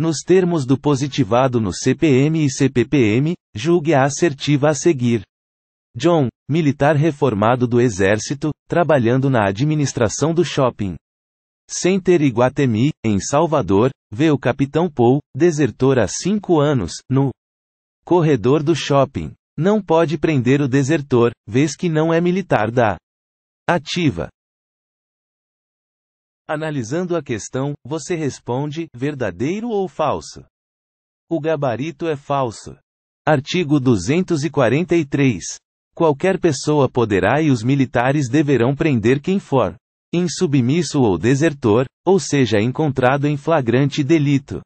nos termos do positivado no CPM e CPPM, julgue a assertiva a seguir. John, militar reformado do Exército, trabalhando na administração do shopping. Center Iguatemi, em Salvador, vê o capitão Paul, desertor há cinco anos, no corredor do shopping. Não pode prender o desertor, vez que não é militar da ativa. Analisando a questão, você responde: verdadeiro ou falso? O gabarito é falso. Artigo 243. Qualquer pessoa poderá e os militares deverão prender quem for insubmisso ou desertor, ou seja, encontrado em flagrante delito.